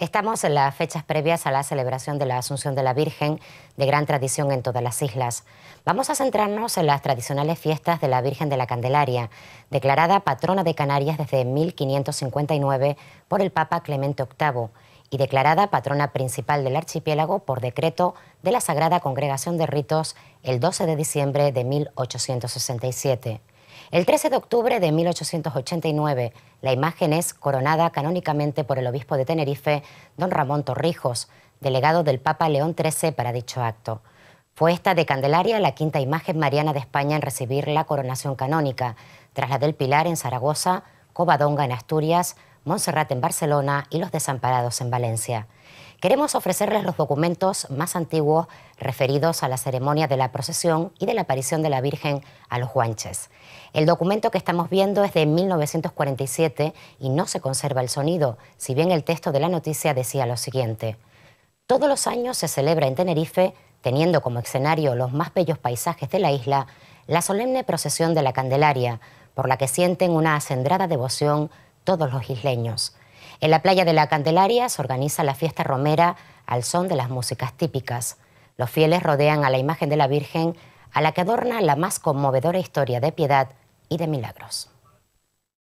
Estamos en las fechas previas a la celebración de la Asunción de la Virgen, de gran tradición en todas las islas. Vamos a centrarnos en las tradicionales fiestas de la Virgen de la Candelaria, declarada patrona de Canarias desde 1559 por el Papa Clemente VIII y declarada patrona principal del archipiélago por decreto de la Sagrada Congregación de Ritos el 12 de diciembre de 1867. El 13 de octubre de 1889, la imagen es coronada canónicamente por el obispo de Tenerife, don Ramón Torrijos, delegado del Papa León XIII para dicho acto. Fue esta de Candelaria la quinta imagen mariana de España en recibir la coronación canónica, tras la del Pilar en Zaragoza, Covadonga en Asturias, Montserrat en Barcelona y Los Desamparados en Valencia. Queremos ofrecerles los documentos más antiguos referidos a la ceremonia de la procesión y de la aparición de la Virgen a los guanches. El documento que estamos viendo es de 1947 y no se conserva el sonido, si bien el texto de la noticia decía lo siguiente. Todos los años se celebra en Tenerife, teniendo como escenario los más bellos paisajes de la isla, la solemne procesión de la Candelaria, por la que sienten una acendrada devoción todos los isleños. En la playa de la Candelaria se organiza la fiesta romera al son de las músicas típicas. Los fieles rodean a la imagen de la Virgen, a la que adorna la más conmovedora historia de piedad y de milagros.